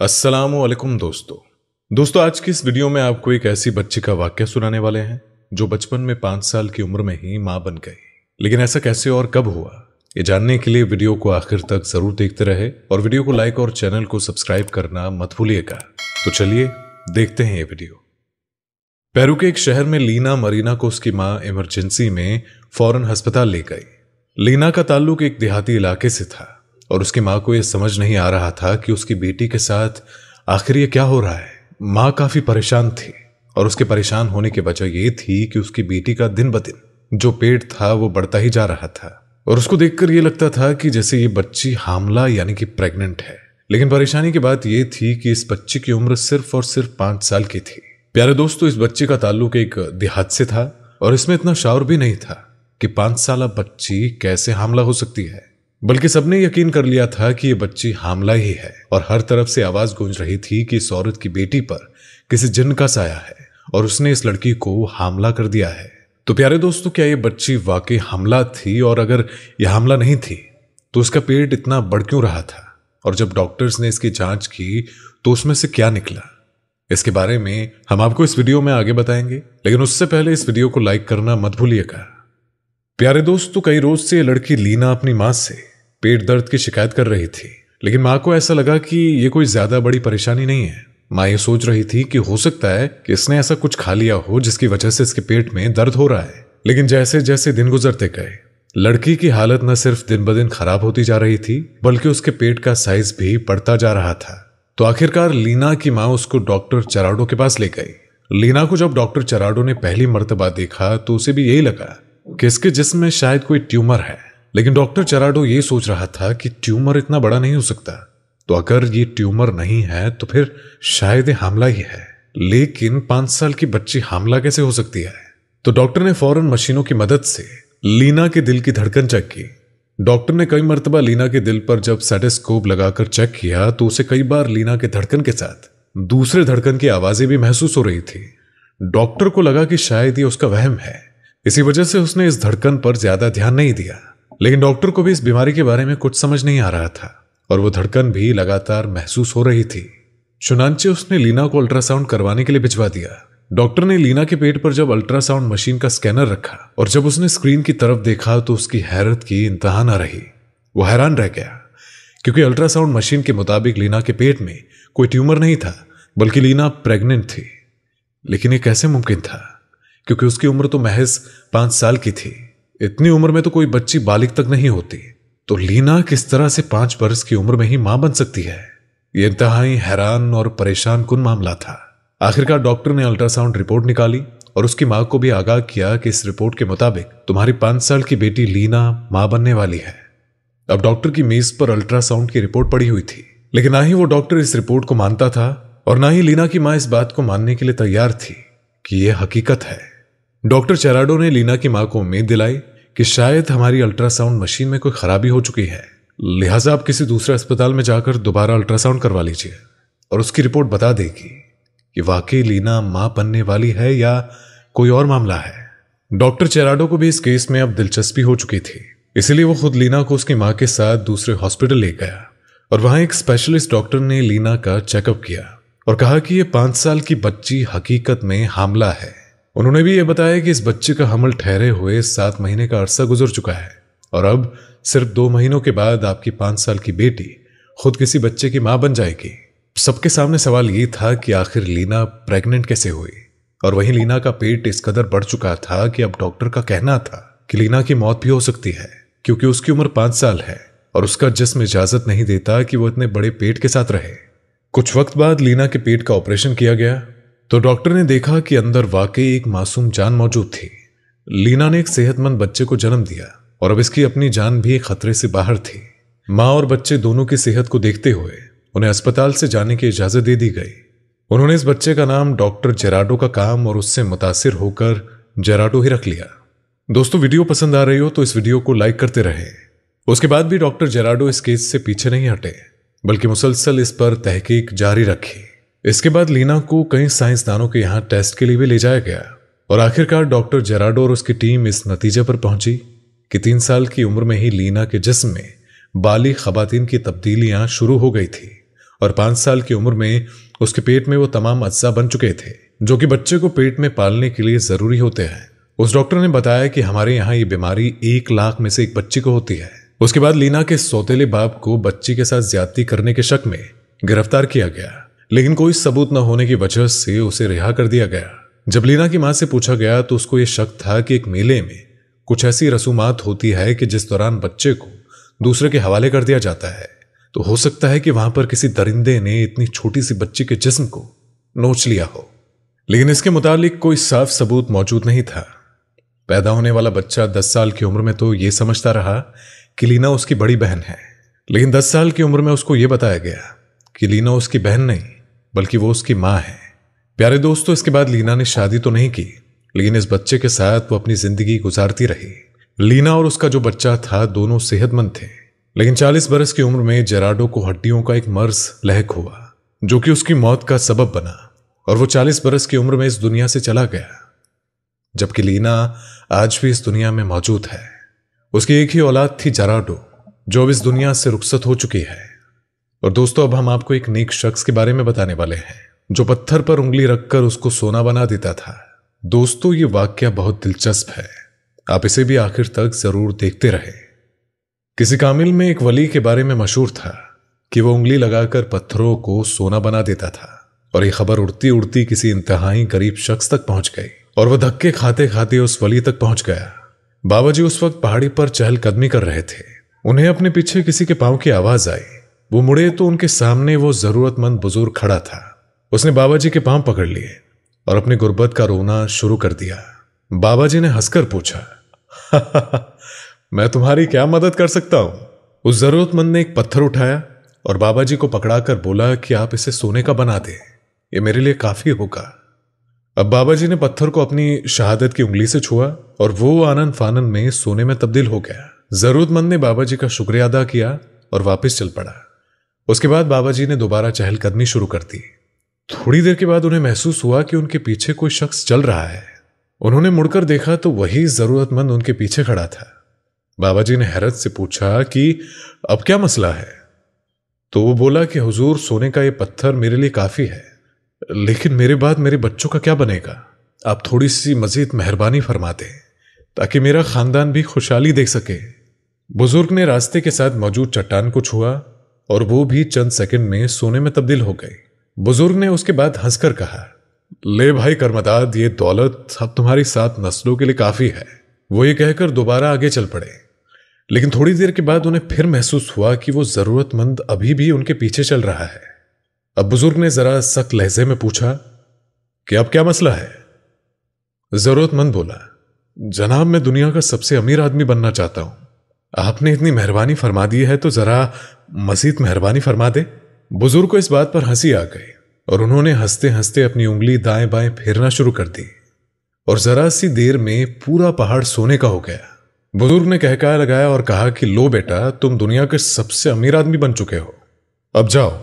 असलम दोस्तों दोस्तों आज की इस वीडियो में आपको एक ऐसी बच्ची का वाक्य सुनाने वाले हैं जो बचपन में पांच साल की उम्र में ही माँ बन गई लेकिन ऐसा कैसे और कब हुआ ये जानने के लिए वीडियो को आखिर तक जरूर देखते रहे और वीडियो को लाइक और चैनल को सब्सक्राइब करना मत भूलिएगा तो चलिए देखते हैं ये वीडियो पेरू के एक शहर में लीना मरीना को उसकी माँ इमरजेंसी में फौरन अस्पताल ले गई लीना का ताल्लुक एक देहाती इलाके से था और उसकी माँ को यह समझ नहीं आ रहा था कि उसकी बेटी के साथ आखिर ये क्या हो रहा है माँ काफी परेशान थी और उसके परेशान होने की वजह यह थी कि उसकी बेटी का दिन ब दिन जो पेट था वो बढ़ता ही जा रहा था और उसको देखकर यह लगता था कि जैसे ये बच्ची हामला यानी कि प्रेग्नेंट है लेकिन परेशानी की बात यह थी कि इस बच्ची की उम्र सिर्फ और सिर्फ पांच साल की थी प्यारे दोस्तों इस बच्चे का ताल्लुक एक देहात से था और इसमें इतना शावर भी नहीं था कि पांच साल बच्ची कैसे हमला हो सकती है बल्कि सबने यकीन कर लिया था कि ये बच्ची हामला ही है और हर तरफ से आवाज गूंज रही थी कि इस औरत की बेटी पर किसी जिन का साया है और उसने इस लड़की को हामला कर दिया है तो प्यारे दोस्तों क्या ये बच्ची वाकई हमला थी और अगर यह हमला नहीं थी तो उसका पेट इतना बढ़ क्यों रहा था और जब डॉक्टर्स ने इसकी जांच की तो उसमें से क्या निकला इसके बारे में हम आपको इस वीडियो में आगे बताएंगे लेकिन उससे पहले इस वीडियो को लाइक करना मत भूलिएगा प्यारे दोस्तों कई रोज से लड़की लीना अपनी माँ से पेट दर्द की शिकायत कर रही थी लेकिन माँ को ऐसा लगा कि ये कोई ज्यादा बड़ी परेशानी नहीं है माँ ये सोच रही थी कि हो सकता है कि इसने ऐसा कुछ खा लिया हो जिसकी वजह से इसके पेट में दर्द हो रहा है लेकिन जैसे जैसे दिन गुजरते गए लड़की की हालत न सिर्फ दिन ब दिन खराब होती जा रही थी बल्कि उसके पेट का साइज भी बढ़ता जा रहा था तो आखिरकार लीना की माँ उसको डॉक्टर चराडो के पास ले गई लीना को जब डॉक्टर चराडो ने पहली मरतबा देखा तो उसे भी यही लगा कि इसके जिसम में शायद कोई ट्यूमर है लेकिन डॉक्टर चराडो ये सोच रहा था कि ट्यूमर इतना बड़ा नहीं हो सकता तो अगर ये ट्यूमर नहीं है तो फिर शायद हमला ही है लेकिन पांच साल की बच्ची हमला कैसे हो सकती है तो डॉक्टर ने फौरन मशीनों की मदद से लीना के दिल की धड़कन चेक की डॉक्टर ने कई मरतबा लीना के दिल पर जब सेटेस्कोप लगाकर चेक किया तो उसे कई बार लीना के धड़कन के साथ दूसरे धड़कन की आवाजें भी महसूस हो रही थी डॉक्टर को लगा कि शायद ये उसका वहम है इसी वजह से उसने इस धड़कन पर ज्यादा ध्यान नहीं दिया लेकिन डॉक्टर को भी इस बीमारी के बारे में कुछ समझ नहीं आ रहा था और वो धड़कन भी लगातार महसूस हो रही थी चुनाचे उसने लीना को अल्ट्रासाउंड करवाने के लिए भिजवा दिया डॉक्टर ने लीना के पेट पर जब अल्ट्रासाउंड मशीन का स्कैनर रखा और जब उसने स्क्रीन की तरफ देखा तो उसकी हैरत की इंतहा ना रही वो हैरान रह गया क्योंकि अल्ट्रासाउंड मशीन के मुताबिक लीना के पेट में कोई ट्यूमर नहीं था बल्कि लीना प्रेग्नेंट थी लेकिन ये कैसे मुमकिन था क्योंकि उसकी उम्र तो महज पांच साल की थी इतनी उम्र में तो कोई बच्ची बालिक तक नहीं होती तो लीना किस तरह से पांच बरस की उम्र में ही मां बन सकती है ये इंतहाई हैरान और परेशान कुन मामला था आखिरकार डॉक्टर ने अल्ट्रासाउंड रिपोर्ट निकाली और उसकी मां को भी आगाह किया कि इस रिपोर्ट के मुताबिक तुम्हारी पांच साल की बेटी लीना मां बनने वाली है अब डॉक्टर की मेज पर अल्ट्रासाउंड की रिपोर्ट पड़ी हुई थी लेकिन ना ही वो डॉक्टर इस रिपोर्ट को मानता था और ना ही लीना की मां इस बात को मानने के लिए तैयार थी कि यह हकीकत है डॉक्टर चेराडो ने लीना की मां को उम्मीद दिलाई कि शायद हमारी अल्ट्रासाउंड मशीन में कोई खराबी हो चुकी है लिहाजा आप किसी दूसरे अस्पताल में जाकर दोबारा अल्ट्रासाउंड करवा लीजिए और उसकी रिपोर्ट बता देगी कि वाकई लीना मां बनने वाली है या कोई और मामला है डॉक्टर चेराडो को भी इस केस में अब दिलचस्पी हो चुकी थी इसलिए वो खुद लीना को उसकी माँ के साथ दूसरे हॉस्पिटल ले गया और वहां एक स्पेशलिस्ट डॉक्टर ने लीना का चेकअप किया और कहा कि ये पांच साल की बच्ची हकीकत में हामला है उन्होंने भी यह बताया कि इस बच्चे का हमल ठहरे हुए सात महीने का अरसा गुजर चुका है और अब सिर्फ दो महीनों के बाद आपकी पांच साल की बेटी खुद किसी बच्चे की मां बन जाएगी सबके सामने सवाल ये था कि आखिर लीना प्रेग्नेंट कैसे हुई और वहीं लीना का पेट इस कदर बढ़ चुका था कि अब डॉक्टर का कहना था कि लीना की मौत भी हो सकती है क्योंकि उसकी उम्र पांच साल है और उसका जिसम इजाजत नहीं देता कि वो इतने बड़े पेट के साथ रहे कुछ वक्त बाद लीना के पेट का ऑपरेशन किया गया तो डॉक्टर ने देखा कि अंदर वाकई एक मासूम जान मौजूद थी लीना ने एक सेहतमंद बच्चे को जन्म दिया और अब इसकी अपनी जान भी खतरे से बाहर थी माँ और बच्चे दोनों की सेहत को देखते हुए उन्हें अस्पताल से जाने की इजाजत दे दी गई उन्होंने इस बच्चे का नाम डॉक्टर जेराडो का काम और उससे मुतासर होकर जेराडो ही रख लिया दोस्तों वीडियो पसंद आ रही हो तो इस वीडियो को लाइक करते रहे उसके बाद भी डॉक्टर जेराडो इस केस से पीछे नहीं हटे बल्कि मुसलसल इस पर तहकीक जारी रखी इसके बाद लीना को कई साइंसदानों के यहाँ टेस्ट के लिए भी ले जाया गया और आखिरकार डॉक्टर जेराडो और उसकी टीम इस नतीजे पर पहुंची कि तीन साल की उम्र में ही लीना के जिस्म में बाली खबातीन की तब्दीलियां शुरू हो गई थी और पांच साल की उम्र में उसके पेट में वो तमाम अज्जा बन चुके थे जो कि बच्चे को पेट में पालने के लिए ज़रूरी होते हैं उस डॉक्टर ने बताया कि हमारे यहाँ ये बीमारी एक लाख में से एक बच्ची को होती है उसके बाद लीना के सौतेले बाप को बच्ची के साथ ज्यादती करने के शक में गिरफ्तार किया गया लेकिन कोई सबूत न होने की वजह से उसे रिहा कर दिया गया जब लीना की मां से पूछा गया तो उसको यह शक था कि एक मेले में कुछ ऐसी रसूमात होती है कि जिस दौरान बच्चे को दूसरे के हवाले कर दिया जाता है तो हो सकता है कि वहां पर किसी दरिंदे ने इतनी छोटी सी बच्ची के जिस्म को नोच लिया हो लेकिन इसके मुतालिक कोई साफ सबूत मौजूद नहीं था पैदा होने वाला बच्चा दस साल की उम्र में तो यह समझता रहा कि लीना उसकी बड़ी बहन है लेकिन दस साल की उम्र में उसको यह बताया गया कि लीना उसकी बहन नहीं बल्कि वो उसकी माँ है प्यारे दोस्तों इसके बाद लीना ने शादी तो नहीं की लेकिन इस बच्चे के साथ वो अपनी जिंदगी गुजारती रही लीना और उसका जो बच्चा था दोनों सेहतमंद थे लेकिन 40 बरस की उम्र में जेराडो को हड्डियों का एक मर्ज लहक हुआ जो कि उसकी मौत का सबब बना और वो 40 बरस की उम्र में इस दुनिया से चला गया जबकि लीना आज भी इस दुनिया में मौजूद है उसकी एक ही औलाद थी जेराडो जो अब इस दुनिया से रुखसत हो चुकी है और दोस्तों अब हम आपको एक नेक शख्स के बारे में बताने वाले हैं जो पत्थर पर उंगली रखकर उसको सोना बना देता था दोस्तों ये वाक्य बहुत दिलचस्प है आप इसे भी आखिर तक जरूर देखते रहे किसी कामिल में एक वली के बारे में मशहूर था कि वह उंगली लगाकर पत्थरों को सोना बना देता था और ये खबर उड़ती उड़ती किसी इंतहाई गरीब शख्स तक पहुंच गई और वह धक्के खाते खाते उस वली तक पहुंच गया बाबा जी उस वक्त पहाड़ी पर चहलकदमी कर रहे थे उन्हें अपने पीछे किसी के पांव की आवाज आई वो मुड़े तो उनके सामने वो ज़रूरतमंद बुजुर्ग खड़ा था उसने बाबा जी के पाँव पकड़ लिए और अपनी गुर्बत का रोना शुरू कर दिया बाबा जी ने हंसकर पूछा मैं तुम्हारी क्या मदद कर सकता हूँ उस ज़रूरतमंद ने एक पत्थर उठाया और बाबा जी को पकड़ाकर बोला कि आप इसे सोने का बना दें ये मेरे लिए काफ़ी होगा अब बाबा जी ने पत्थर को अपनी शहादत की उंगली से छुआ और वो आनंद फानंद में सोने में तब्दील हो गया जरूरतमंद ने बाबा जी का शुक्रिया अदा किया और वापस चल पड़ा उसके बाद बाबा जी ने दोबारा चहलकदमी शुरू कर दी थोड़ी देर के बाद उन्हें महसूस हुआ कि उनके पीछे कोई शख्स चल रहा है उन्होंने मुड़कर देखा तो वही जरूरतमंद उनके पीछे खड़ा था बाबा जी ने हैरत से पूछा कि अब क्या मसला है तो वो बोला कि हुजूर सोने का ये पत्थर मेरे लिए काफ़ी है लेकिन मेरे बाद मेरे बच्चों का क्या बनेगा आप थोड़ी सी मजीद मेहरबानी फरमाते ताकि मेरा खानदान भी खुशहाली देख सके बुजुर्ग ने रास्ते के साथ मौजूद चट्टान को छुआ और वो भी चंद सेकंड में सोने में तब्दील हो गई बुजुर्ग ने उसके बाद हंसकर कहा ले भाई कर्मदाद ये दौलत अब तुम्हारी सात नस्लों के लिए काफ़ी है वो ये कहकर दोबारा आगे चल पड़े लेकिन थोड़ी देर के बाद उन्हें फिर महसूस हुआ कि वो ज़रूरतमंद अभी भी उनके पीछे चल रहा है अब बुजुर्ग ने ज़रा सख्त लहजे में पूछा कि अब क्या मसला है ज़रूरतमंद बोला जनाब मैं दुनिया का सबसे अमीर आदमी बनना चाहता हूं आपने इतनी मेहरबानी फरमा दी है तो जरा मजीद मेहरबानी फरमा दे बुजुर्ग को इस बात पर हंसी आ गई और उन्होंने हंसते हंसते अपनी उंगली दाएं बाएं फेरना शुरू कर दी और जरा सी देर में पूरा पहाड़ सोने का हो गया बुजुर्ग ने कहका लगाया और कहा कि लो बेटा तुम दुनिया के सबसे अमीर आदमी बन चुके हो अब जाओ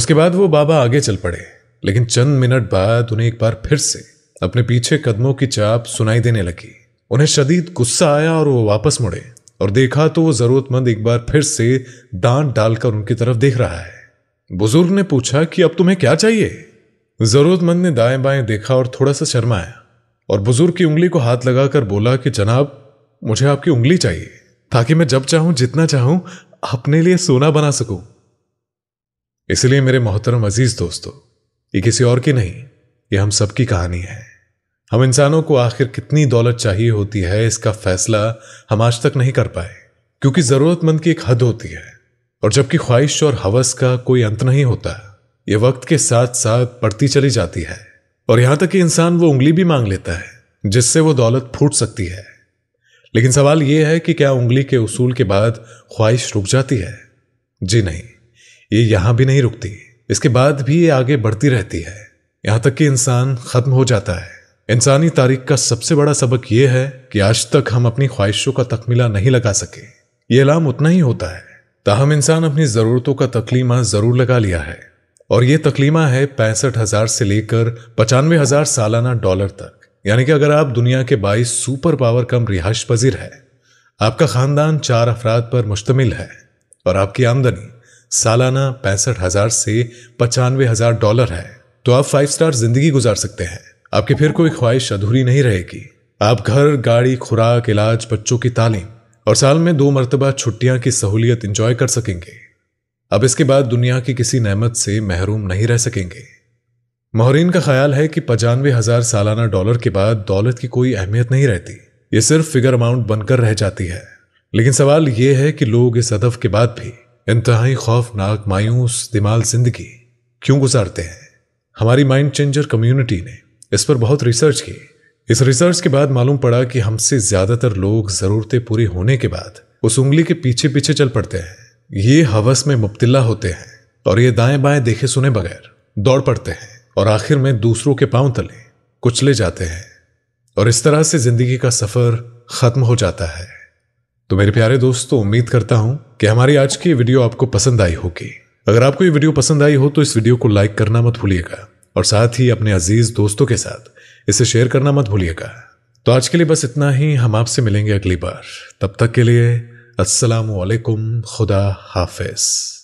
उसके बाद वो बाबा आगे चल पड़े लेकिन चंद मिनट बाद उन्हें एक बार फिर से अपने पीछे कदमों की चाप सुनाई देने लगी उन्हें शदीद गुस्सा आया और वो वापस मुड़े और देखा तो वो जरूरतमंद एक बार फिर से दांत डालकर उनकी तरफ देख रहा है बुजुर्ग ने पूछा कि अब तुम्हें क्या चाहिए जरूरतमंद ने दाएं बाएं देखा और थोड़ा सा शर्माया और बुजुर्ग की उंगली को हाथ लगाकर बोला कि जनाब मुझे आपकी उंगली चाहिए ताकि मैं जब चाहूं जितना चाहूं अपने लिए सोना बना सकूं इसलिए मेरे मोहतरम अजीज दोस्तों ये किसी और की नहीं ये हम सबकी कहानी है हम इंसानों को आखिर कितनी दौलत चाहिए होती है इसका फैसला हम आज तक नहीं कर पाए क्योंकि ज़रूरतमंद की एक हद होती है और जबकि ख्वाहिश और हवस का कोई अंत नहीं होता यह वक्त के साथ साथ बढ़ती चली जाती है और यहां तक कि इंसान वो उंगली भी मांग लेता है जिससे वो दौलत फूट सकती है लेकिन सवाल यह है कि क्या उंगली के उसूल के बाद ख्वाहिश रुक जाती है जी नहीं ये यहां भी नहीं रुकती इसके बाद भी ये आगे बढ़ती रहती है यहां तक कि इंसान खत्म हो जाता है इंसानी तारीख का सबसे बड़ा सबक यह है कि आज तक हम अपनी ख्वाहिशों का तकमीला नहीं लगा सके ये लाम उतना ही होता है ताहम इंसान अपनी ज़रूरतों का तकलीमा ज़रूर लगा लिया है और ये तकलीमा है पैंसठ हज़ार से लेकर पचानवे हज़ार सालाना डॉलर तक यानी कि अगर आप दुनिया के बाईस सुपर पावर कम रिहाइश पजीर है आपका ख़ानदान चार अफराद पर मुश्तमिल है और आपकी आमदनी सालाना पैंसठ हज़ार से पचानवे हज़ार डॉलर है तो आप फाइव स्टार ज़िंदगी गुजार सकते हैं आपकी फिर कोई ख्वाहिश अधूरी नहीं रहेगी आप घर गाड़ी खुराक इलाज बच्चों की तालीम और साल में दो मरतबा छुट्टियां की सहूलियत इंजॉय कर सकेंगे अब इसके बाद दुनिया की किसी नेमत से महरूम नहीं रह सकेंगे मोहरीन का ख्याल है कि पचानवे हजार सालाना डॉलर के बाद दौलत की कोई अहमियत नहीं रहती ये सिर्फ फिगर अमाउंट बनकर रह जाती है लेकिन सवाल यह है कि लोग इस अदब के बाद भी इंतहाई खौफनाक मायूस दिमाल जिंदगी क्यों गुजारते हैं हमारी माइंड चेंजर कम्युनिटी ने इस पर बहुत रिसर्च की इस रिसर्च के बाद मालूम पड़ा कि हमसे ज्यादातर लोग जरूरतें पूरी होने के बाद उस उंगली के पीछे पीछे चल पड़ते हैं ये हवस में मुब्तला होते हैं और ये दाएं बाएं देखे सुने बगैर दौड़ पड़ते हैं और आखिर में दूसरों के पांव तले कुचले जाते हैं और इस तरह से जिंदगी का सफर खत्म हो जाता है तो मेरे प्यारे दोस्तों उम्मीद करता हूं कि हमारी आज की वीडियो आपको पसंद आई होगी अगर आपको ये वीडियो पसंद आई हो तो इस वीडियो को लाइक करना मत भूलिएगा और साथ ही अपने अजीज दोस्तों के साथ इसे शेयर करना मत भूलिएगा तो आज के लिए बस इतना ही हम आपसे मिलेंगे अगली बार तब तक के लिए असलकुम खुदा हाफिज़